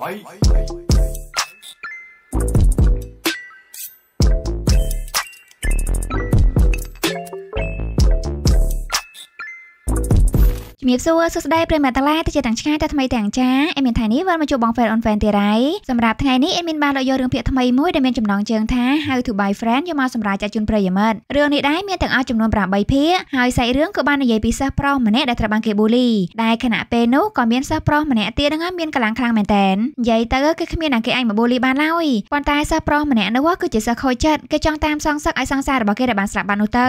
Bye. Bye. ជំរាបសួរសួស្តីប្រិយមិត្តទាំងឡាយទៅជាទាំងឆ្ងាយទៅថ្មីទាំងចាអេមីនថ្ងៃនេះវិលមកជួបបង Fan on Fan ទៀតហើយសម្រាប់ថ្ងៃនេះអេមីនបានលើកយករឿងភាគថ្មីមួយដែលមានចំណងជើងថា How to Buy Friend យកមកសម្រាប់ចាក់ជូនប្រិយមិត្តរឿងនេះដែរមានទាំងអស់ចំនួន8ភាគហើយសាច់រឿងក៏បាននិយាយពីសិស្សប្រុសម្នាក់ដែលត្រូវបានគេបូលីដែលខណៈពេលនោះក៏មានសិស្សប្រុសម្នាក់ទៀតហ្នឹងមានកម្លាំងខ្លាំងមែនតែននិយាយទៅគឺគ្មានអ្នកគេអាចមកបូលីបានឡើយប៉ុន្តែសិស្សប្រុសម្នាក់នោះគឺជាសិស្សខូចចិត្តគេចង់តាមសងសឹកឲ្យសង្សាររបស់គេដែលបានស្លាប់បាននោះទៅ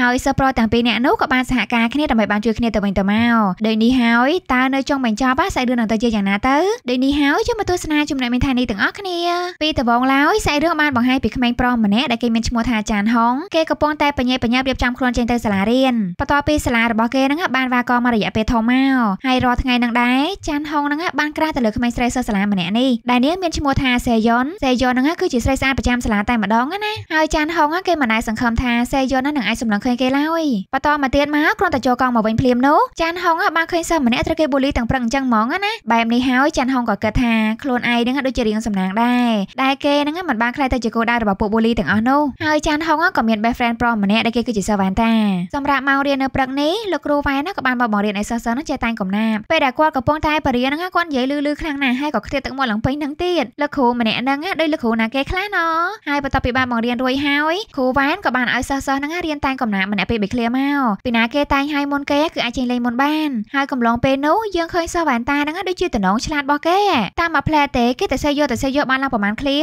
ហើយសិស្សប្រុសទាំងពីរនាក់នោះក៏បានសហការគ្នាដើម្បីបានជួយគ្នាទៅវិញទៅមកដេកនេះហើយតើនៅចុងបញ្ចប់សាច់រឿងនឹងទៅជាយ៉ាងណាទៅដេកនេះហើយជួយមកទស្សនាចំណែកមេធានីទាំងអស់គ្នាពីដំបូងឡើយសាច់រឿងបានបង្ហាញពីក្មេងប្រុសម្នាក់ដែលគេមានឈ្មោះថាចានហុងគេកំពុងតែបញ្ញាបញ្ញារៀបចំខ្លួនចេញទៅសាលារៀនបន្ទាប់ពីសាលារបស់គេនឹងបានវាកមករយៈពេលធំមកហើយរាល់ថ្ងៃនឹងដែរចានហុងនឹងបានក្រាស់ទៅលើក្មេងស្រីសិស្សសាលាម្នាក់នេះដែលនាងមានឈ្មោះថាសេយ៉ុនសេយ៉ុននឹងគឺជាស្រីស្អាតប្រចាំសាលាតែម្ដងណាហើយចានហុងគេមិនដែលសង្ឃឹមថាសេយ៉ុននឹងអាចសម្លឹងឃើញគេឡើយបន្តមកទៀតមកគ្រាន់តែចូលកង់មកវិញភ្លាមនោះចានហុងបានឃើញសិស្សម្នាក់ត្រូវគេបូលីទាំងព្រឹកអញ្ចឹងហ្មងណាបែបនេះហើយចាន់ហុងក៏គិតថាខ្លួនឯងនឹងដូចជារៀងសំណាងដែរដែលគេនឹងមិនបានខ្លាយទៅជាគោលដៅរបស់ពួកបូលីទាំងអស់នោះហើយចាន់ហុងក៏មាន best friend ប្រុសម្នាក់ដែលគេគឺជាសាវ៉ាន់តាសម្រាប់ម៉ោងរៀននៅព្រឹកនេះលោកគ្រូវ៉ែនក៏បានបបង្រៀនឲ្យសិស្សសិស្សនឹងចេះតែងកំណាបពេលដែលគាត់កំពុងតែបរៀនហ្នឹងគាត់និយាយលឺលឺខ្លាំងណាស់ហើយក៏ឃ្លាតទឹកមាត់ឡើងពេញនឹងទៀតលោកគ្រូម្នាក់ហ្នឹងដូចលោកគ្រូណាគេខ្លះណោះហើយបន្ទាប់ពីបានបង្រៀនរួចហើយគ្រូវ៉ែនក៏បានឲ្យសិស្សសិស្សហ្នឹងរៀនតែងកំណាបម្នាក់ពេលបីឃ្លាមកពីណាគេតែងឲ្យមុនគេគឺអាចចេះលេងមុនបានបានហើយកំឡុងពេលនោះយើងឃើញសិស្សវ៉ាន់តាហ្នឹងដូចជាតំណងឆ្លាតរបស់គេតាមមកផ្លែទេគេតែសេះយកតែសេះយកបានឡើងប្រហែលឃ្លា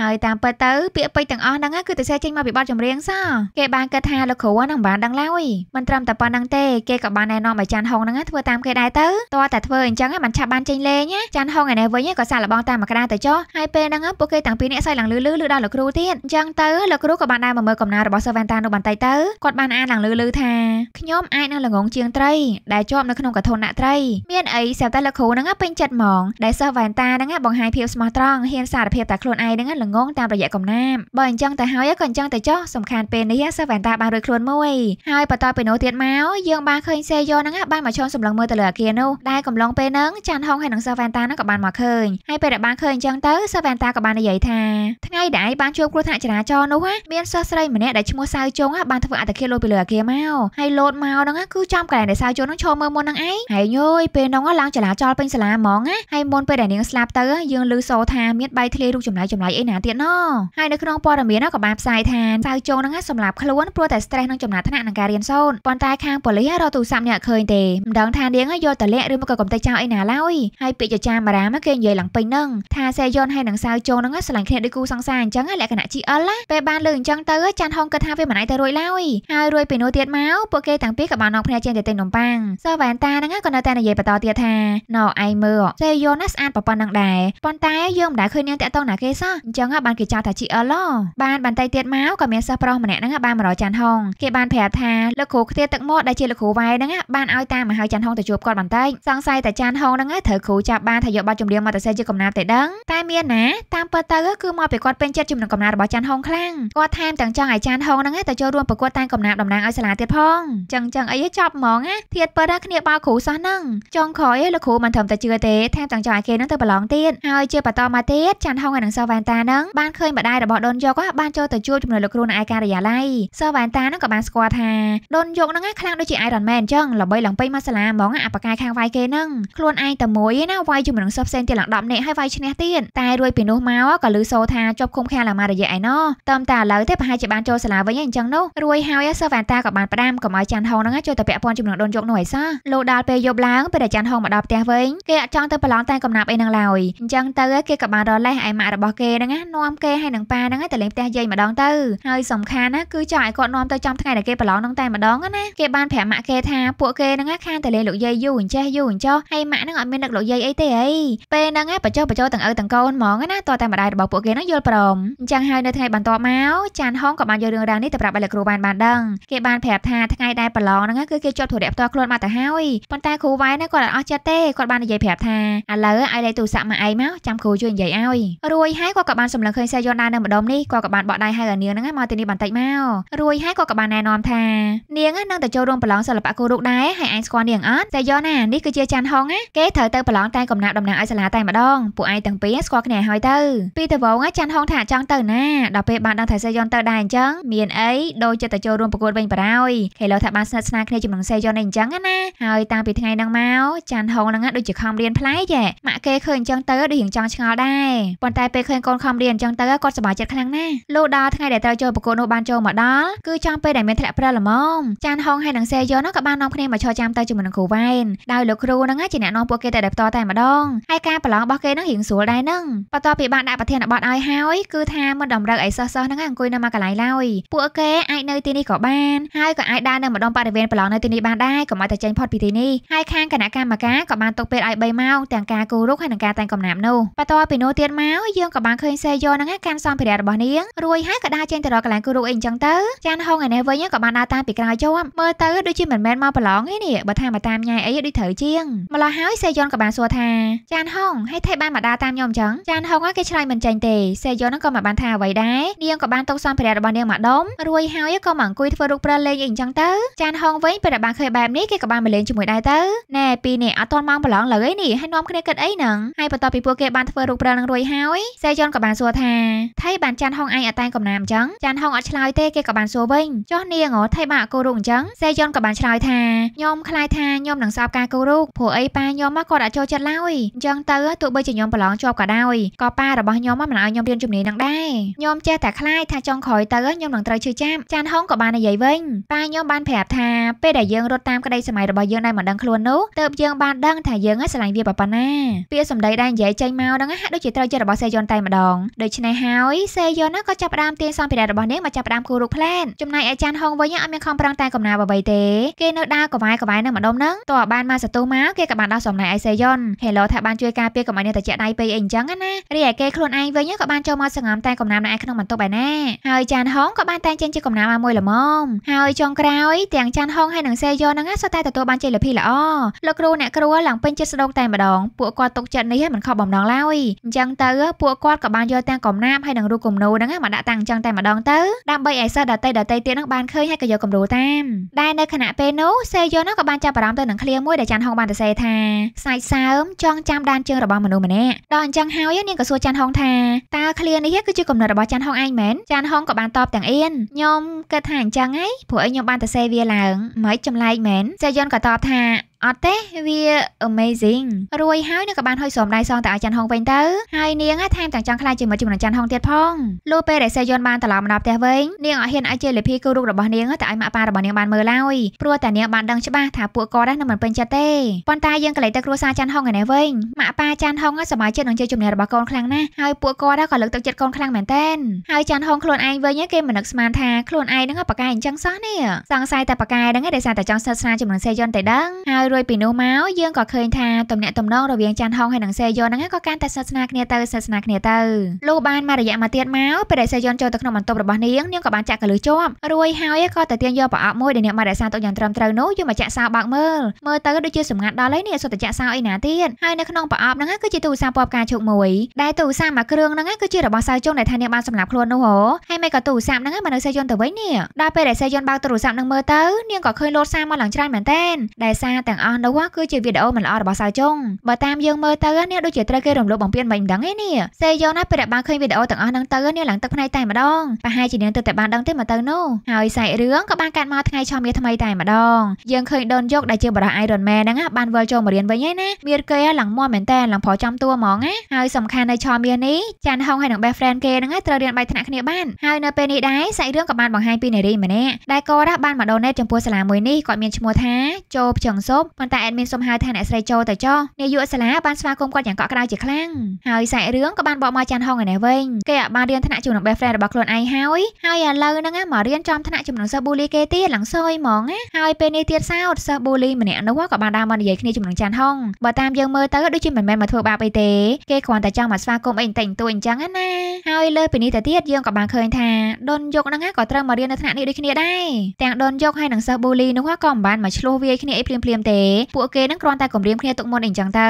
ហើយតាមពិតទៅពាក្យពេចទាំងអស់ហ្នឹងគឺតែសេះចេញមកពីបទចម្រៀងសោះគេបានគិតថាលោកគ្រូហ្នឹងបានដឹងឡើយមិនត្រឹមតែប៉ុណ្្នឹងទេគេក៏បានណែនាំឲ្យចាន់ហុងហ្នឹងធ្វើតាមគេដែរទៅតើតែធ្វើអញ្ចឹងមិនឆាប់បានចេញលេងចាន់ហុងឯនេះវិញក៏សាក់លបងតាមមកក្តារទៅចុះហើយពេលហ្នឹងពួកគេទាំងពីរនាក់សើចឡើងលឺលឺលឺដល់លោកគ្រូទៀតអញ្ចឹងទៅលោកគ្រូក៏បានដើរមកមើលកំណើរបស់សិស្សវ៉ាន់តានោះបន្តិចទៅគាត់បានអានឡើងលឺលឺថាខ្ញុំអាចនឹងល្ងងជាងត្រីដែលជាប់នៅក្នុងកធនៈត្រីមានអីស្រាប់តែលោកគ្រូហ្នឹងពេញចិត្តហ្មងដែលសិស្សវ៉ែនតាហ្នឹងបង្ហាញភាពស្មោះត្រង់ហ៊ានសារភាពតែខ្លួនឯងហ្នឹងល្ងងតាមរយៈកំណាមបើអញ្ចឹងទៅហើយក៏អញ្ចឹងទៅចុះសំខាន់ពេលនេះសិស្សវ៉ែនតាបានរួចខ្លួនមួយហើយបន្តពីនោះទៀតមកយើងបានឃើញសេយ៉ូហ្នឹងបានមកឈរសម្លឹងមើលទៅលើអាគារនោះដែលកំឡុងពេលហ្នឹងចាន់ហុងហើយនឹងសិស្សវ៉ែនតាហ្នឹងក៏បានមកឃើញហើយពេលដែលបានឃើញអញ្ចឹងទៅសិស្សវ៉ែនតាក៏បាននិយាយថាថ្ងៃដែលឯងបានជួបគ្រោះថ្នាក់ចរាចរណ៍នោះមានសិស្សស្រីម្នាក់ដែលឈ្មោះសៅជុងបានធ្វើអត្តឃាតលោតពីលើអាគារមកហើយលោតមកហ្នឹងគឺចំកន្លែងដែលសៅជុងហ្នឹងឈរមើលមុននឹងឯងហើយញយពេលនោះឡើងចលាចលពេញសាលាហ្មងណាហើយមុនពេលដែលនាងស្លាប់ទៅយើងឮសូរថាមានបៃធ្លាយរូបចម្លែកចម្លែកអីណាទៀតណោះហើយនៅក្នុងព័ត៌មានក៏បានផ្សាយថាសៅជងហ្នឹងសម្រាប់ខ្លួនព្រោះតែ stress នឹងចំណាត់ថ្នាក់នឹងការរៀនសូត្រប៉ុន្តែខាងប៉ូលីសរកទូរស័ព្ទអ្នកឃើញទេមិនដឹងថានាងយកតលាក់ឬមកក៏កំទេចចោលអីណាឡើយហើយពាក្យចចាមារាមកគេនិយាយឡើងពេញនឹងថាសេយ៉ុនហើយនឹងសៅជងហ្នឹងស្រឡាញ់គ្នាដូចគូសង្សារអញ្ចឹងលក្ខណៈ GL ណាពេលបានលឺអញ្ចឹងទៅចាន់ហុងគិតថាវាមិនអាយទៅរួយឡើយហើយរួយពីនោះទៀតមកពួកគេទាំងពីរក៏បាននាំគ្នាចេញទៅទិញនំប៉័ងសក៏វ៉ែនតាហ្នឹងក៏នៅតែនិយាយបន្តទៀតថាណោឯងមើលសេយូណាស្អាតប៉ុណ្ណឹងដែរប៉ុន្តែយើងមិនដែលឃើញនាងតាក់ទងណាគេសោះអញ្ចឹងបានគេចោទថា GL បានបន្តិចទៀតមកក៏មានសិស្សប្រុសម្នាក់ហ្នឹងបានមករកចាន់ហុងគេបានប្រាប់ថាលោកគ្រូខ្ទាតទឹកមាត់ដែលជាលោកគ្រូវ៉ែហ្នឹងបានឲ្យតាមមកហៅចាន់ហុងទៅជួបគាត់បន្តិចសង្ស័យតែចាន់ហុងហ្នឹងត្រូវគ្រូចាប់បានថាយកប័ណ្ណចម្រៀងមកទៅសេជាកំណាប់តែដឹង តែមានណាតាមពិតទៅគឺមកពីគាត់ពេញចិត្តជំនុំកំណាប់របស់ចាន់ហុងខ្លាំងគាត់ថែមទាំងចង់ឲ្យចាន់ហុងហ្នឹងទៅចូលរួមប្រកួតតាមកំណាប់តំណាងឲ្យសាលាទៀតផងចឹងចឹងអីចប់ហ្មងណាធៀបពិតគ្នាបើគ្រូសោះហ្នឹងចុងក្រោយឯងលោកគ្រូមិនត្រឹមតែជឿទេថែមទាំងចង់ឲ្យគេហ្នឹងទៅប្រឡងទៀតហើយជាបន្តមកទៀតចាន់ហុងហើយនឹងសវ៉ាន់តាហ្នឹងបានឃើញម្ដាយរបស់ដូនយកបានចូលទៅជួបជាមួយលោកគ្រូនៅឯការិយាល័យសវ៉ាន់តាហ្នឹងក៏បានស្គាល់ថាដូនយកហ្នឹងខ្លាំងដូចជា Iron Man អញ្ចឹងល្បីឡើងពេញមកសាលាហ្មងអាបកាយខាងវាយគេហ្នឹងខ្លួនឯងតែមួយឯណាវាយជាមួយនឹងសិស្សផ្សេងទៀតឡើង10នាក់ហើយវាយឈ្នះទៀតតែរួចពីនោះមកក៏លឺសូថាជាប់ឃុំឃាំងឡើងមករយៈឯណោះតើមតាឥឡូវទេប្រហែលជាបានចូលសាលាវិញហើយអញ្ចឹងនោះរួចហើយសិស្សវ៉ាន់តាក៏បានផ្ដាំកុំឲ្យចាន់ហុងហ្នឹងចូលទៅពាក់ព័ន្ធជាមួយនឹងដូនយកនោះឯសោះលោដាល់ពេលយប់ឡើងពេលដែលច័ន្ទហងមកដល់ផ្ទះវិញគេអត់ចង់ទៅប្រឡងតែកំណាប់អីនឹងឡើយអញ្ចឹងទៅគេក៏បានរលេះឯម៉ាក់របស់គេហ្នឹងណានាំគេឲ្យនឹងប៉ាហ្នឹងទៅលេងផ្ទះយាយម្ដងទៅហើយសំខាន់ណាគឺចង់ឲ្យគាត់នាំទៅចំថ្ងៃដែលគេប្រឡងហ្នឹងតែម្ដងណាគេបានប្រាប់ម៉ាក់គេថាពួកគេហ្នឹងខានតែលេងលោកយាយយូរអញ្ចេះយូរអញ្ចោះហើយម៉ាក់ហ្នឹងអត់មាននឹកលោកយាយអីទេអីពេលហ្នឹងបញ្ចុះបញ្ចោទាំងឪទាំងកូនហ្មងណាតើតែម្ដាយរបស់ពួកគេហ្នឹងយល់ព្រមអញ្ចឹងហើយនៅថ្ងៃបន្ទាប់មកចានហងក៏បានយករឿងរ៉ាវនេះទៅប្រាប់ឲ្យលោកគ្រូបានបានដឹងគេបានប្រាប់ថាថ្ងៃដែលប្រឡងហ្នឹងគឺគេជាប់ធុរៈផ្ទាល់ខ្លួនមកតែហើយប៉ុន្តែគ្រូវ៉ៃណាគាត់អត់អស់ចិត្តទេគាត់បាននិយាយប្រាប់ថាឥឡូវឲ្យលេខទូរស័ព្ទមកឯងមកចាំគ្រូជួយនិយាយឲ្យរួយហើយគាត់ក៏បានសម្លឹងឃើញសេះយន់ដែរនៅម្ដុំនេះគាត់ក៏បានបកដៃហៅនាងហ្នឹងមកទីនេះបន្តិចមករួយហើយគាត់ក៏បានណែនាំថានាងនឹងទៅចូលរួមប្រឡងសិល្បៈគូរូបដែរហើយឯងស្គាល់នាងអត់សេះយន់ណានេះគឺជាចាន់ហងណាគេត្រូវទៅប្រឡងតែកំណាប់ដំណាក់ឲ្យសាលាតែម្ដងពួកឯងទាំងពីរស្គាល់គ្នាហើយទៅពីដំបូងចាន់ហងថាចង់ទៅណាដល់ពេលបានដឹងថាសេះយន់ទៅដែរអញ្ចឹងមានអីដូចចិត្តទៅចូលរួមប្រកួតវិញបារោយគេលោថាបានស្និទ្ធស្នាលគ្នាជាមួយនឹងសេះយន់ឯងអញ្ចឹងណាហើយតាំងពីថ្ងៃហ្នឹងមកចាន់ហុងហ្នឹងដូចជាខំរៀនប្លែកហ៎ម៉ាក់គេឃើញអញ្ចឹងទៅដូចរៀងចង់ឆ្ងល់ដែរប៉ុន្តែពេលឃើញកូនខំរៀនអញ្ចឹងទៅគាត់សប្បាយចិត្តខ្លាំងណាស់លុះដល់ថ្ងៃដែលត្រូវចូលប្រកួតនោះបានចូលមកដល់គឺចង់ពេលដែលមានធ្លាក់ព្រឹលល្មមចាន់ហុងហើយនឹងសេយ៉នហ្នឹងក៏បាននាំគ្នាមកឈរចាំទៅជាមួយនឹងគ្រូវ៉ែនដោយលោកគ្រូហ្នឹងជាអ្នកនាំពួកគេទៅដោយផ្ទាល់តែម្ដងហើយការប្រឡងរបស់គេហ្នឹងរៀងស្រួលដែរហ្នឹងបន្ទាប់ពីបានដាក់ប្រធានបទឲ្យហើយគឺថាមិនតម្រូវឲ្យសិស្សៗហ្នឹងអង្គុយនៅមកកន្លែងឡើយពួកគេអាចនៅទីនេះក៏បានហើយក៏អាចដើរនៅម្ដងបរិវេណប្រឡងនៅទីនេះបានដែរកុំឲ្យតែចេញងផុតពីទីនេះហើយខាងគណៈកម្មការក៏បានទុកពេលឲ្យ3ម៉ោងទាំងការគូររុកហើយនិងការតែងកំណាព្យនោះបន្ទាប់ពីនោះទៀតមកយើងក៏បានឃើញសេយ៉ូនឹងកាន់សម្ភារៈរបស់នាងរួចហើយក៏ដើរចេញទៅរកកន្លែងគូររុកអីចឹងទៅចានហុងឯនេះវិញក៏បានដើរតាមពីក្រោយជាប់មើលទៅដូចជាមិនមែនមកប្រឡងទេនេះបើថាមកតាមញ៉ៃអីដូចត្រូវជាងម្ល៉េះហើយសេយ៉ូនក៏បានសួរថាចានហុងហើយថេបានមកដើរតាមខ្ញុំអញ្ចឹងចានហុងគេឆ្លើយមិនចាញ់ទេសេយ៉ូនក៏មកបានថាអ្វីដែរនាងក៏បានទុកសម្ភារៈរបស់នាងមកដុំរួចហើយក៏មកអង្គុយធ្វើរុកប្រើលេងអីអញ្ចឹងទៅចានហុងវិញពេលដែលបានឃើញបែបនេះគេក៏បានបានមកលេងជាមួយដែរទៅណែពីរនេះអត់ទាន់ម៉ោងប្រឡងលើអីនេះហើយនាំគ្នាគិតអីហ្នឹងហើយបន្ទាប់ពីពួកគេបានធ្វើរូបប្រើនឹងរួយហើយសេយ៉ុនក៏បានសួរថាថៃបានចាន់ហុងឯងអត់តែកំណាមអញ្ចឹងចាន់ហុងអត់ឆ្លើយទេគេក៏បានសួរវិញចុះនាងអូថៃបានអកូរូបអញ្ចឹងសេយ៉ុនក៏បានឆ្លើយថាខ្ញុំខ្លាចថាខ្ញុំនឹងស្អប់ការគូរូបព្រោះអីប៉ាខ្ញុំមកគាត់អត់ចូលចិត្តឡើយអញ្ចឹងទៅទោះបីជាខ្ញុំប្រឡងជាប់ក៏ដោយក៏ប៉ារបស់ខ្ញុំមិនឲ្យខ្ញុំរៀនជំនាញនឹងដែរខ្ញុំចេះតែខ្លាចថាចុងក្រោយទៅខ្ញុំនឹងត្រូវឈឺចាប់ចាន់ហុងក៏បាននិយាយវិញប៉ាខ្ញុំបានប្រាប់ថាពេលដែលយើងរត់តាមក្តីសម័យរបស់យើងដែលមិនដឹងខ្លួននោះទើបយើងបានដឹងថាយើងស្រឡាញ់វាប៉ុណ្ណាពាក្យសម្ដីដែលនិយាយចេញមកហ្នឹងហាក់ដូចជាត្រូវចិត្តរបស់សេយ៉ុនតែម្ដងដូច្នេះហើយសេយ៉ុនក៏ចាប់ផ្ដើមទាញសម្ភារៈរបស់នាងមកចាប់ផ្ដើមគូររូបផ្លែនចំណែកឯចាន់ហុងវិញអត់មានខំប្រឹងតែកំណាបអ្វីទេគេនៅដើរកវ៉ាយកវ៉ាយនៅម្ដុំហ្នឹងតើបានមកសតុះមកគេក៏បានដោះសំណែកឯសេយ៉ុនហេឡូថាបានជួយការពារកុំឲ្យនាងត្រជាក់ដៃពេកអីអញ្ចឹងណារីឯគេខ្លួនឯងវិញក៏បានចូលមកសង្ងំតែកំណាមនៅឯក្នុងបន្ទប់ឯណាហើយចាន់ហុងក៏បានតែងចេញជាកំណាមមកមួយល្មមហើយចុងក្រោយទាំងចាន់ហុងហើយនិងសេយ៉ុនហ្នឹងសុទ្ធតែទទួលទទួលបានជ័យលាភីល្អលោកគ្រូអ្នកគ្រូឡើងពេញចិត្តស្ដុកតែម្ដងពួកគាត់ទុកចិត្តនេះមិនខកបំណងឡើយអញ្ចឹងទៅពួកគាត់ក៏បានយកទាំងកំណាបហើយនឹងរូបគំនូហ្នឹងមកដាក់តាំងអញ្ចឹងតែម្ដងទៅដើម្បីឲ្យសិស្សដតីដតីទៀតហ្នឹងបានឃើញហើយក៏យកគំរូតាមដែលនៅខណៈពេលនោះសេយនហ្នឹងក៏បានចាប់អារម្មណ៍ទៅនឹងឃ្លាមួយដែលចាន់ហុងបានសរសេរថាខ្សែសើមចងចាំដានជើងរបស់មនុស្សម្នាក់ដល់អញ្ចឹងហើយនាងក៏សួរចាន់ហុងថាតើឃ្លានេះគឺជាគំនិតរបស់ចាន់ហុងឯងមែនចាន់ហុងក៏បានតបទាំងអៀនខ្ញុំគិតថាអញ្ចឹងហីព្រោះឯងខ្ញុំបានសរសេរវាឡើងមិនចម្លែកមែនសេយនកតបថាអត់ទេវា amazing រួយហើយនឹងក៏បានហុយស្រោមដៃសងទៅឲ្យច័ន្ទហុងវិញទៅហើយនាងថែមទាំងចង់ខ្លាចជាមិត្តជាមួយនឹងច័ន្ទហុងទៀតផងលុះពេលដែលសេយន់បានត្រឡប់មកដល់ផ្ទះវិញនាងអត់ហ៊ានឲ្យជាលេភីគូរូបរបស់នាងទៅឲ្យម៉ាក់ប៉ារបស់នាងបានមើលឡើយព្រោះតែនាងបានដឹងច្បាស់ថាពួកគាត់នឹងមិនពេញចិត្តទេប៉ុន្តែយើងក៏លេចទៅគ្រួសារច័ន្ទហុងឯនេះវិញម៉ាក់ប៉ាច័ន្ទហុងសមាជិកនឹងជាជំនះរបស់កូនខ្លាំងណាស់ហើយពួកគាត់ក៏លើកទឹកចិត្តកូនខ្លាំងមែនទែនហើយច័ន្ទហុងខ្លួនឯងវិញគេមិននឹកស្មានថាខ្លួនឯងនឹងប៉ាកែអញ្ចឹងសោះនេះសង្ស័យតែប៉ាកែហ្នឹងឯងដែលតែចង់សិក្សាជាមួយនឹងសេយន់តែដឹងហើយរួចពីនោះមកយើងក៏ឃើញថាតំណាក់តំណងរវាងចាន់ហុងហើយនិងសេយ៉ុនហ្នឹងក៏កាន់តែសាសនាគ្នាទៅសាសនាគ្នាទៅលុះបានមករយៈមកទៀតមកព្រះសេយ៉ុនចូលទៅក្នុងបន្ទប់របស់នាងនាងក៏បានចាក់កលឺជាប់រួចហើយក៏ទៅទាញយកប្រអប់មួយដែលនាងបានរក្សាទុកយ៉ាងត្រឹមត្រូវនោះយកមកចាក់សោបើកមើលមើលទៅដូចជាសម្ងាត់ដល់ហើយនេះសុទ្ធតែចាក់សោអីណាទៀតហើយនៅក្នុងប្រអប់ហ្នឹងគឺជាទូរស័ព្ទពណ៌ផ្កាឈូកមួយដែលទូរស័ព្ទមួយគ្រឿងហ្នឹងគឺជារបស់សៅជុងដែលថានាងបានសម្លាប់ខ្លួននោះហ៎ហើយមិនក៏ទូរស័ព្ទហ្នឹងមកនៅសេយ៉ុនទៅវិញនេះដល់ពេលដែលសេយ៉ុនបើកទូរស័ព្ទហ្នឹងមើលទៅនាងក៏ឃើញលោតសារមកឡើងច្រើនមែនតើដែលសារទាំងទាំងអស់នោះគឺជាវីដេអូមិនល្អរបស់សៅចុងបើតាមយើងមើលទៅនេះដូចជាត្រូវគេរំលោភបំពានមិនម្ដងឯនេះសេយ៉ងណាពេលដែលបានឃើញវីដេអូទាំងអស់ហ្នឹងទៅនេះឡើងទឹកភ្នែកតែម្ដងប្រហែលជានាងទៅតែបានដឹងទេមកទៅនោះហើយសាច់រឿងក៏បានកាត់មកថ្ងៃឆមាសថ្មីតែម្ដងយើងឃើញដូនយកដែលជាបរិះ Iron Man ហ្នឹងបានវិលចូលមករៀនវិញហើយណាមានគេឡើងមមមែនតើឡើងប្រចាំតួហ្មងណាហើយសំខាន់នៃឆមាសនេះចាន់ហុងហើយនិង best friend គេហ្នឹងត្រូវរៀនបាយថ្នាក់គ្នាបានហើយនៅពេលនេះដែរសាច់រឿងក៏បានបង្ហាញពីនារីម្នាក់ដែលក៏រះបានមក donate ចំពោះសាលាមួយនេះគាត់មានឈ្មោះថាចូលភ្ជឹងសុបប៉ុន្តែអេដមីនសុំហៅថាអ្នកស្រីចូលទៅចុះនាយកសាលាបានស្វាគមន៍គាត់យ៉ាងកក់ក្ដៅជាខ្លាំងហើយសាច់រឿងក៏បានបកមកចាន់ហុងឯនេះវិញគេអាចបានរៀនថ្នាក់ជាមួយនឹង best friend របស់ខ្លួនឯងហើយហើយឥឡូវហ្នឹងមករៀនចំថ្នាក់ជាមួយនឹងសិស្សប៊ូលីគេទៀតឡើងសយហ្មងណាហើយពេលនេះទៀតសោតសិស្សប៊ូលីម្នាក់នោះក៏បានដើរមកនិយាយគ្នាជាមួយនឹងចាន់ហុងបើតាមយើងមើលទៅដូចជាមិនមែនមកធ្វើបាបអីទេគេគ្រាន់តែចង់មកស្វាគមន៍អីបន្តិចបន្តួចអញ្ចឹងណាហើយលើពីនេះទៅទៀតយើងក៏បានឃើញថាដុនយកហ្នឹងក៏ត្រូវមករៀននៅថ្នាក់នេះដូចគ្នាដែរទាំងដុនយកហើយនឹងសិស្សប៊ូលីនោះក៏មិនបានមកឆ្លោះវាយគ្នាអីភ្លាមៗទេទេពួកគេនឹងគ្រាន់តែគំរាមគ្នាទុកមុនអីចឹងទៅ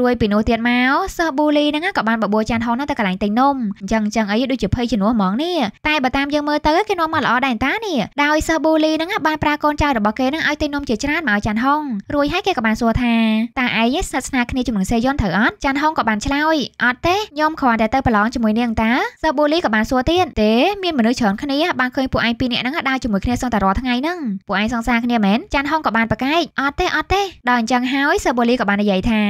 រួយពីនោះទៀតមកសិស្សប៊ូលីហ្នឹងក៏បានបបួលចានហុងទៅកន្លែងទិញនំអញ្ចឹងចឹងអីដូចជាភ័យជំនួសហ្មងនេះតែបើតាមយើងមើលទៅគេនាំមកល្អដែរតានេះដោយសិស្សប៊ូលីហ្នឹងបានប្រើកូនចៅរបស់គេហ្នឹងឲ្យទិញនំជាច្រើនមកឲ្យចានហុងរួយហើយគេក៏បានសួរថាតើឯងស្និទ្ធស្នាលគ្នាជាមួយនឹងសេយុនត្រូវអត់ចានហុងក៏បានឆ្លើយអត់ទេខ្ញុំគ្រាន់តែទៅប្រឡងជាមួយនាងតាសិស្សប៊ូលីក៏បានសួរទៀតទេមានមនុស្សច្រើនគ្នាបានឃើញពួកឯងពីរនាក់ហ្នឹងដើរជាមួយគ្នាសឹងតែរាល់ថ្ងៃហ្នឹងពួកឯងសង្សារគ្នាមែនចានហុងក៏បានប្រកែកអត់ទេអត់ទេដល់អញ្ចឹងហើយសើបូលីក៏បាននិយាយថា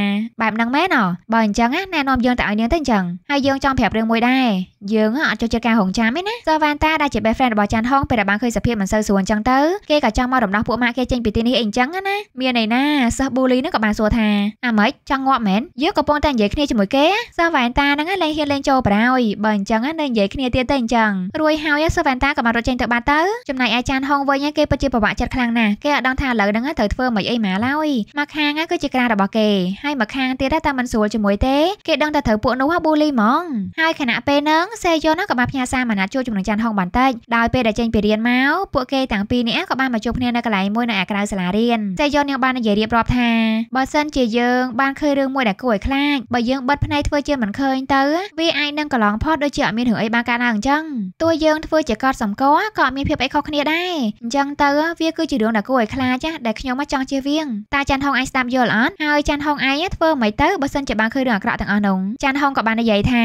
បែបហ្នឹងមែនអ្ហ៎បើអញ្ចឹងណាណែនាំយើងទៅឲ្យនាងទៅអញ្ចឹងហើយយើងចង់ប្រាប់រឿងមួយដែរយើងអត់ចូលចិត្តការរងចាំទេណាសើវ៉ាន់តាដែលជា best friend របស់ចាន់ហុងពេលដែលបានឃើញសភាពមិនសូវស្រួលអញ្ចឹងទៅគេក៏ចង់មករំដោះពួកម៉ាក់គេចេញពីទីនេះអីអញ្ចឹងណាមានន័យណាសិស្សប៊ូលីនឹងក៏បានសួរថាអាម៉េចចង់ងាប់មែនយើងកំពុងតែនិយាយគ្នាជាមួយគេសិស្សវ៉ែនតាហ្នឹងលែងហ៊ានលេងចូលបារោយបើអញ្ចឹងនៅនិយាយគ្នាទៀតទៅអញ្ចឹងរួយហើយសិស្សវ៉ែនតាក៏បានរត់ចេញទៅបាត់ទៅចំណែកអាចារ្យហុងវិញគេពិតជាពិបាកចិត្តខ្លាំងណាស់គេអត់ដឹងថាឥឡូវហ្នឹងត្រូវធ្វើមិនអីម៉ាឡើឡើយមកខាងគឺជាការរបស់គេហើយមកខាងទៀតតែមិនស្រួលជាមួយទេគេដឹងតែត្រូវពួកនោះប៊ូលីហ្មងហើយខណៈពេលហ្នឹងសេយ៉ុនក៏បានផ្ញើសារមកណាត់ជួបជាមួយច័ន្ទហុងបន្តិចដោយពេលដែលចេញពីរៀនមកពួកគេទាំងពីរនេះក៏បានមកជួបគ្នានៅកន្លែងមួយនៅអាក្រៅសាលារៀនសេយ៉ុននាងបាននិយាយរៀបរាប់ថាបើសិនជាយើងបានឃើញរឿងមួយដែលគួរឲ្យខ្លាចបើយើងបិទភ្នែកធ្វើជាមិនឃើញទៅវាអាចនឹងកន្លងផុតដូចជាអត់មានរឿងអីបានកើតឡើងអញ្ចឹងតួយើង ធ្វើជាកត់សម្គាល់ក៏អត់មានភាពអីខុសគ្នាដែរអញ្ចឹងទៅវាគឺជារឿងដែលគួរឲ្យខ្លាចចាស់ដែលខ្ញុំមកចង់ជៀសវាងតើចាន់ហុងឯងស្ដាប់យល់អត់ហើយចាន់ហុងឯងធ្វើមិនទៅបើសិនជាបានឃើញរឿងអាក្រក់ទាំងអស់នោះចាន់ហុងក៏បាននិយាយថា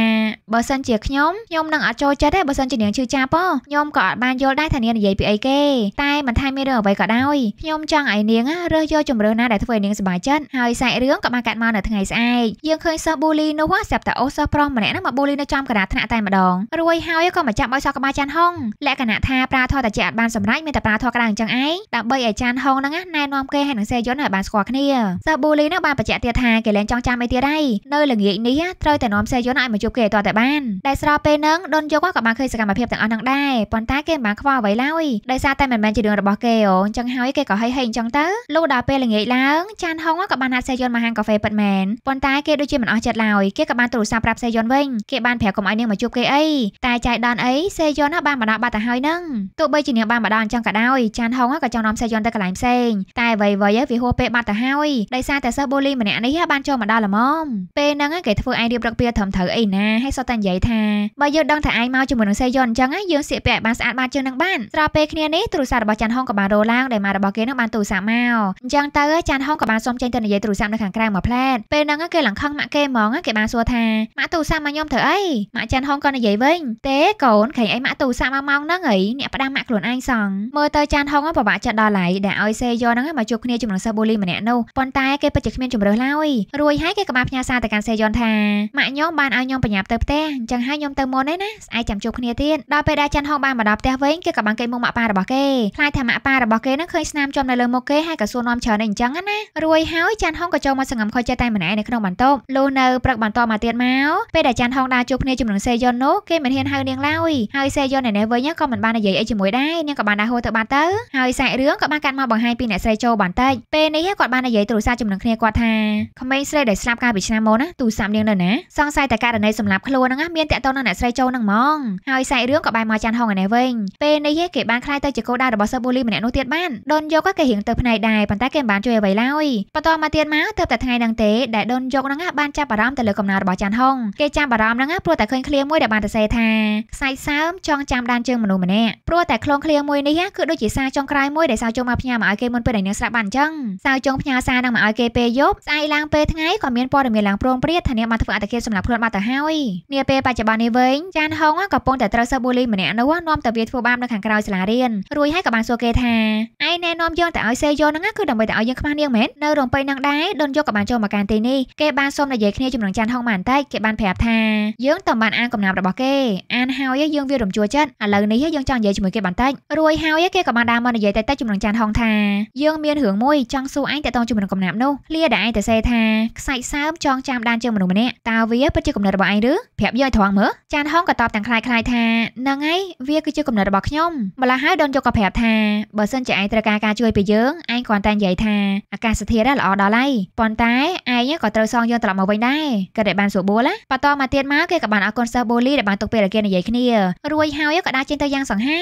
បើសិនជាខ្ញុំខ្ញុំនឹងអត់ចូលចិត្តទេបើសិនជានាងឈឺចាប់ហ៎ខ្ញុំក៏អត់បានយល់ដែរថានាងនិយាយពីអីគេតែមិនថាមានរឿងអ្វីក៏ដោយខ្ញុំចង់ឲ្យនាងរើសយកជំរឿនណាដែលធ្វើឲ្យនាងសប្បាយចិត្តហើយសាច់រឿងក៏បានកាត់មកនៅថ្ងៃស្អែកយើងឃើញសិស្សប៊ូលីនោះស្រាប់តែអូសិស្សប្រុសម្នាក់ហ្នឹងមកប៊ូលីនៅចំកណ្ដាលថ្នាក់តែម្ដងរួយហើយក៏មកចាប់ឲ្យសក់ក្បាលចាន់ហុងលក្ខណៈថាប្រាធរតាជាអត់បានសម្រេចមានតែប្រាធរក្រាស់អញ្ចឹងឯងដើម្បីឲ្យចាន់ហុងហ្នឹងណែនាំគេឲ្យនឹងសេយុនឲ្យបានស្គាល់គ្នាសិស្សប៊ូលីនឹងបានបញ្ជាក់ទៀតថាគេលែងចង់ចាំអីទៀតហើយនៅល្ងាចនេះត្រូវតែនាំសេយុនឲ្យមកជួបគេឲ្យតតែបានដែលស្របពេលនឹងដុនយកក៏បានឃើញសកម្មភាពទាំងអស់នឹងដែរប៉ុន្តែគេមិនបានខ្វល់អ្វីឡើយដោយសារតែមិនមែនជារឿងរបស់គេអូអញ្ចឹងហើយគេក៏ហិហិអញ្ចឹងទៅលុះដល់ពេលល្ងាចឡើងចានហុងក៏បានហាត់សេយុនមកហាងកាហ្វេពិតមែនប៉ុន្តែគេដូចជាមិនអស់ចិត្តឡើយគេក៏បានទូរស័ព្ទប្រាប់សេយុនវិញគេបានប្រាប់កុំឲ្យនាងមកជួបគេអីតែចៃដនអីសេយុនបានមកដល់បាត់ទៅហើយនឹងទោះបីជានាងបានមកដល់អញ្ចឹងក៏ដោយចានហុងក៏ចង់នាំសេយុនទៅកន្លែងផ្សេងតែអ្វីៗវាហហួសពេលបាត់ទៅហើយដោយសារតែសិស្សបូលីម្នាក់នេះបានចូលមកដល់ល្មមពេលហ្នឹងគេធ្វើឯងរៀបរកពីត្រឹមត្រូវអីណាហើយសុទ្ធតែនិយាយថាបើយើងដឹងថាឯងមកជាមួយនឹងសេយ៉ុនអញ្ចឹងយើងសៀកពាក់ឲ្យបានស្អាតបាតជាងនឹងបានស្របពេលគ្នានេះទូរស័ព្ទរបស់ចាន់ហុងក៏បានរោឡើងដែលម៉ែរបស់គេនឹងបានទូរស័ព្ទមកអញ្ចឹងទៅចាន់ហុងក៏បានសុំចេញទៅនិយាយទូរស័ព្ទនៅខាងក្រៅមកផ្លែតពេលហ្នឹងគេឡើងខឹងម៉ាក់គេហ្មងគេបានសួរថាម៉ាក់ទូរស័ព្ទមកខ្ញុំធ្វើអីម៉ាក់ចាន់ហុងក៏និយាយវិញទេកូនឃើញឯងម៉ាក់ទូរស័ព្ទមកម៉ោងហ្នឹងអីអ្នកផ្ដាំម៉ាក់ខ្លួនឯងសងមើលទៅចាន់ហុងពិបាកចិត្តដល់ឡៃដែលឲ្យសេយ៉ុនហ្នឹងមកជួបគ្នាជាមួយនឹងសិស្សបូលីម្នាក់នោះប៉ុន្តែគេពិតជាគ្មានជំរើសឡើយរួចហើយគេក៏បានផ្ញើសារទៅកាន់សេយ៉ុនថាម៉ាក់ខ្ញុំបានឲ្យខ្ញុំបញ្ញាប់ទៅផ្ទះអញ្ចឹងហើយខ្ញុំទៅមុនឯណាស្អែកចាំជួបគ្នាទៀតដល់ពេលដែលចាន់ហុកបានមកដល់ផ្ទះវិញគេក៏បានគេមកម៉ាក់ប៉ារបស់គេខ្លាចថាម៉ាក់ប៉ារបស់គេនឹងឃើញស្នាមចំនៅលើមុខគេហើយក៏សួរនាំច្រើនឯអញ្ចឹងណារួចហើយចាន់ហុកក៏ចូលមកសង្ងំខុសចិត្តតែម្នាក់នៅក្នុងបន្ទប់លុះនៅព្រឹកបន្តមកទៀតមកពេលដែលចាន់ហុងដើរជួបគ្នាជាមួយនឹងសេយ៉ុននោះគេមិនហ៊ានហៅនាងឡើយហើយសេយ៉ុនឯនេះវិញក៏មិនបាននិយាយអីជាមួយដែរនាងក៏បានដើរហួរទៅបាត់ទៅហើយសាច់រឿងក៏បានកាត់មកបង្ហាញពីអ្នកស្រីចូលបន្តិចពេលពេលនេះគាត់បាននិយាយទូរស័ព្ទជាមួយនឹងគ្នាគាត់ថាក្មេងស្រីដែលស្លាប់កាលពីឆ្នាំមុនណាទូរស័ព្ទនាងនៅណាសង្ស័យតែករណីសម្លាប់ខ្លួនហ្នឹងមានតាក់ទងនឹងអ្នកស្រីចូលហ្នឹងហ្មងហើយសាច់រឿងក៏បែរមកចាន់ហងឯនេះវិញពេលនេះគេបានខ្លាយទៅជាកោដៅរបស់សិស្សបូលីម្នាក់នោះទៀតបានដូនយកក៏គេរៀងទៅផ្នែកដែរប៉ុន្តែគេមិនបានជួយអ្វីឡើយបន្តមកទៀតមកទៅតែថ្ងៃហ្នឹងទេដែលដូនយកហ្នឹងបានចាប់អារម្មណ៍ទៅលើកំណើរបស់ចាន់ហងគេចាប់អារម្មណ៍ហ្នឹងព្រោះតែឃើញឃ្លាមួយដែលបានទៅសេថាខ្សែសើមចង់ចាំដានជើងមនុស្សម្នាក់ព្រោះតែខ្លងឃ្លាមួយនេះគឺដូចជាសារចុងក្រោយមួយដែលសារចូលមកផ្ញើមកឲ្យគេមុនពេលដែលនាងស្លាប់បានអញ្ចឹងសាវចុងផ្ញើសារនឹងមកឲ្យគេពេលយប់ស្អែកឡើងពេលថ្ងៃក៏មានព័ត៌មានឡើងព្រមព្រៀតថានាងបានធ្វើអត្តឃាតសម្រាប់ខ្លួនបាត់ទៅហើយនាពេលបច្ចុប្បន្ននេះវិញចានហុងក៏ពងតែត្រូវសិស្សប៊ូលីម្នាក់នោះនាំទៅវាធ្វើបាបនៅខាងក្រៅសាលារៀនរួចហើយក៏បានសួរគេថាឯងណែនាំយើងទៅឲ្យសេយោហ្នឹងគឺដើម្បីតែឲ្យយើងខ្មាស់នាងមែននៅរំពេញនឹងដែរដូនយកក៏បានចូលមកកានទីនេះគេបានសុំនិយាយគ្នាជាមួយនឹងចានហុងបានបន្តិចគេបានប្រាប់ថាយើងទៅបានអានកំណាប់របស់គេអានហើយយើងវារំជួលចិត្តឥឡូវនេះយើងចង់និយាយជាមួយគេបន្តិចរួចហើយគេក៏បានដើរមកនិយាយតិចតិចជាមួយនឹងចានហុងថាយើងមានរឿងមួយចង់ង់សួរឯងតើតងជាមួយនឹងកំណាប់នោះលាដែលឯងទៅសេថាខ្សាច់សើមចងចាំដានជើងមនុស្សម្នាក់តើវាពិតជាកំណត់របស់ឯងឬប្រាប់យើងឲ្យត្រង់មើលចានហងក៏តបទាំងខ្លាយខ្លាយថាហ្នឹងហើយវាគឺជាកំណត់របស់ខ្ញុំម្ល៉េះហើយដនយកក៏ប្រាប់ថាបើសិនជាឯងត្រូវការការជួយពីយើងឯងគ្រាន់តែនិយាយថាអាកាសធាតុល្អដល់ហើយប៉ុន្តែឯងក៏ត្រូវសងយើងត្រឡប់មកវិញដែរក៏តែបានស្រួលបួលណាបន្តមកទៀតមកគេក៏បានអរគុណសិស្សបូលីដែលបានទុកពេលឲ្យគេនិយាយគ្នា រួយហើយក៏ដាច់ចេញទៅយ៉ាងសង្ហា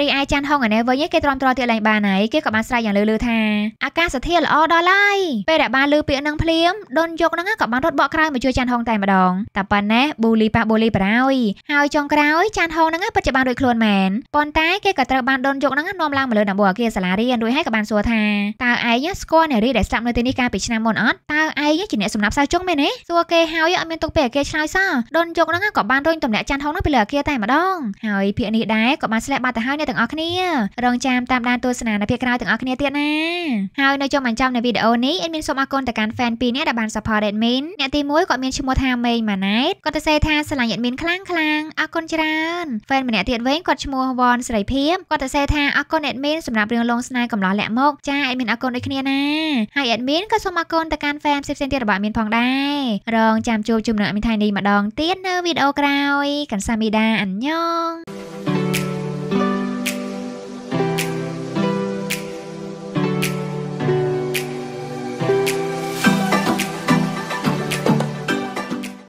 រីឯចានហងឯនេះវិញគេទ្រាំទ្រទៀតឡើងបានហើយគេក៏បានស្រែកយ៉ាងលឺលឺថាអាកាសធាល្អដល់ឡើយពេលដែលបានលើពាក្យនឹងភ្លាមដូនយកនឹងក៏បានរត់បកក្រោយមកជួយចាន់ហងតែម្ដងតែប៉ុណ្ណេះប៊ូលីប៉ះប៊ូលីបារោយហើយចុងក្រោយចាន់ហងនឹងពិតជាបានរួចខ្លួនមែនប៉ុន្តែគេក៏ត្រូវបានដូនយកនឹងនាំឡើងមកលើដំបូលអគារសាលារៀនរួចហើយក៏បានសួរថាតើឯងស្គាល់នារីដែលស្លាប់នៅទីនេះកាលពីឆ្នាំមុនអត់តើឯងជាអ្នកសម្លាប់សៅចុងមែនទេសួរគេហើយអត់មានទុកពេលអគារឆ្លើយសោះដូនយកនឹងក៏បានរុញតម្លាក់ចាន់ហងនឹងពីលើអគារតែម្ដងហើយភាកនេះដែរក៏បានស្លាប់បាត់ទៅហើយអ្នកទាំងអស់គ្នារងចាំតាមដានទស្សនានៅភាកក្រោយទាំងអស់គ្នាទៀតណាហើយនៅចុងបញ្ចប់នៃវីដេអូនេះអេនមានសូមអរគុណទៅកាន់ fan ពីរនាក់ដែលបាន support admin អ្នកទី1គាត់មានឈ្មោះថាមេងម៉ាណែតគាត់ទៅសេថាស្រឡាញ់ admin ខ្លាំងខ្លាំងអរគុណច្រើន fan ម្នាក់ទៀតវិញគាត់ឈ្មោះវ៉នស្រីភិមគាត់ទៅសេថាអរគុណ admin សម្រាប់រឿងលងស្នេហ៍កំឡោះលាក់មក ចា admin អរគុណដូចគ្នាណាហើយ admin ក៏សូមអរគុណទៅកាន់ fan ផ្សេងៗទៀតរបស់ admin ផងដែររងចាំជួបជុំនឹង admin ថ្ងៃនេះម្ដងទៀតនៅវីដេអូក្រោយកាន់សាមីដាអញ្ញង